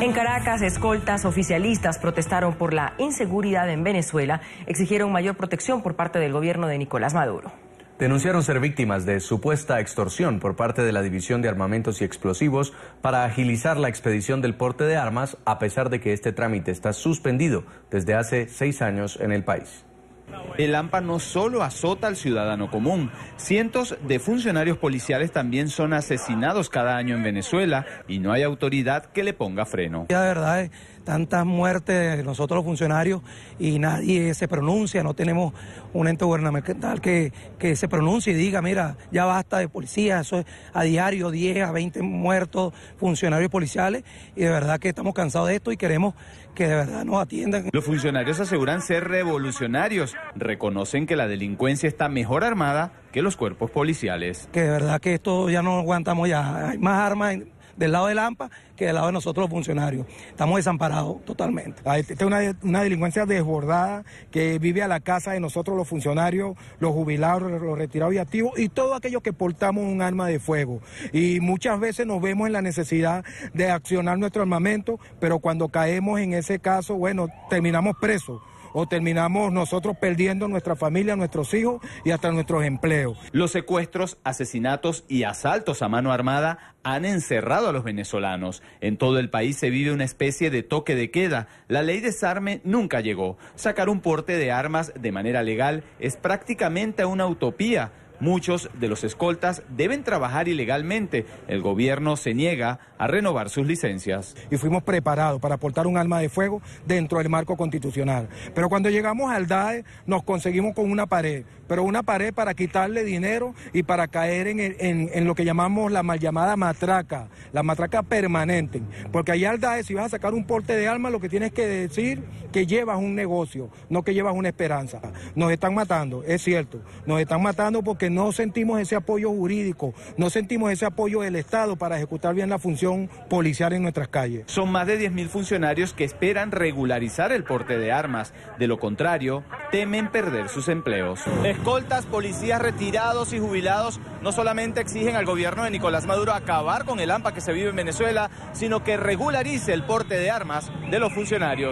En Caracas, escoltas oficialistas protestaron por la inseguridad en Venezuela, exigieron mayor protección por parte del gobierno de Nicolás Maduro. Denunciaron ser víctimas de supuesta extorsión por parte de la División de Armamentos y Explosivos para agilizar la expedición del porte de armas, a pesar de que este trámite está suspendido desde hace seis años en el país. El AMPA no solo azota al ciudadano común, cientos de funcionarios policiales también son asesinados cada año en Venezuela y no hay autoridad que le ponga freno. De verdad tantas muertes de nosotros los funcionarios y nadie se pronuncia, no tenemos un ente gubernamental que, que se pronuncie y diga, mira, ya basta de policía, eso es a diario 10 a 20 muertos funcionarios policiales y de verdad que estamos cansados de esto y queremos que de verdad nos atiendan. Los funcionarios aseguran ser revolucionarios reconocen que la delincuencia está mejor armada que los cuerpos policiales. Que de verdad que esto ya no aguantamos ya. Hay más armas del lado la AMPA que del lado de nosotros los funcionarios. Estamos desamparados totalmente. Esta es una, una, delincuencia desbordada que vive a la casa de nosotros los funcionarios, los jubilados, los retirados y activos y todos aquellos que portamos un arma de fuego. Y muchas veces nos vemos en la necesidad de accionar nuestro armamento, pero cuando caemos en ese caso, bueno, terminamos presos o terminamos nosotros perdiendo nuestra familia, nuestros hijos y hasta nuestros empleos. Los secuestros, asesinatos y asaltos a mano armada han encerrado a los venezolanos. En todo el país se vive una especie de toque de queda. La ley de desarme nunca llegó. Sacar un porte de armas de manera legal es prácticamente una utopía Muchos de los escoltas deben trabajar ilegalmente. El gobierno se niega a renovar sus licencias. Y fuimos preparados para aportar un arma de fuego dentro del marco constitucional. Pero cuando llegamos al DAE nos conseguimos con una pared pero una pared para quitarle dinero y para caer en, en, en lo que llamamos la mal llamada matraca, la matraca permanente. Porque allá al DAE, si vas a sacar un porte de armas lo que tienes que decir que llevas un negocio, no que llevas una esperanza. Nos están matando, es cierto, nos están matando porque no sentimos ese apoyo jurídico, no sentimos ese apoyo del Estado para ejecutar bien la función policial en nuestras calles. Son más de 10.000 funcionarios que esperan regularizar el porte de armas. De lo contrario, temen perder sus empleos. Escoltas, policías retirados y jubilados no solamente exigen al gobierno de Nicolás Maduro acabar con el AMPA que se vive en Venezuela, sino que regularice el porte de armas de los funcionarios.